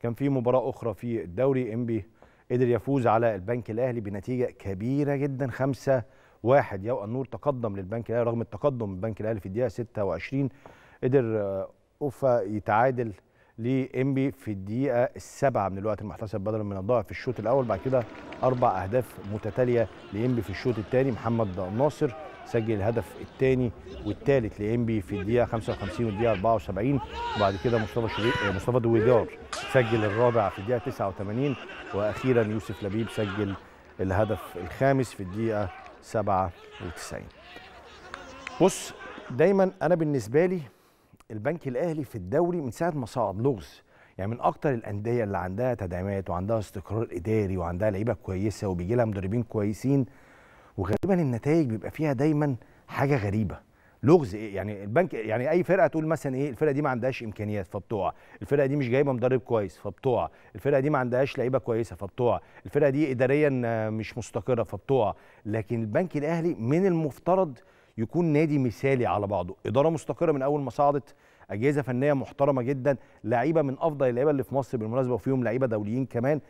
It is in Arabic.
كان في مباراه اخرى في الدوري انبي قدر يفوز على البنك الاهلي بنتيجه كبيره جدا 5 1 يو النور تقدم للبنك الاهلي رغم التقدم البنك الاهلي في الدقيقه 26 قدر آه، اوفا يتعادل لإنبي في الدقيقة السابعة من الوقت المحتسب بدلا من الضائع في الشوط الأول بعد كده أربع أهداف متتالية لإنبي في الشوط الثاني محمد ناصر سجل الهدف الثاني والثالث لإنبي في الدقيقة 55 والدقيقة 74 وبعد كده مصطفى شريك آه، مصطفى دويدار سجل الرابع في الدقيقة 89 وأخيرا يوسف لبيب سجل الهدف الخامس في الدقيقة 97 بص دايما أنا بالنسبة لي البنك الاهلي في الدوري من ساعه ما صعد لغز يعني من اكتر الانديه اللي عندها تدعيمات وعندها استقرار اداري وعندها لعيبه كويسه وبيجي لها مدربين كويسين وغالبا النتائج بيبقى فيها دايما حاجه غريبه لغز إيه؟ يعني البنك يعني اي فرقه تقول مثلا ايه الفرقه دي ما عندهاش امكانيات فبتقع الفرقه دي مش جايبه مدرب كويس فبتقع الفرقه دي ما عندهاش لعيبه كويسه فبتقع الفرقه دي اداريا آه، مش مستقره فبتقع لكن البنك الاهلي من المفترض يكون نادي مثالي على بعضه اداره مستقره من اول ما صعدت اجهزه فنيه محترمه جدا لعيبه من افضل اللعيبه اللي في مصر بالمناسبه وفيهم لعيبه دوليين كمان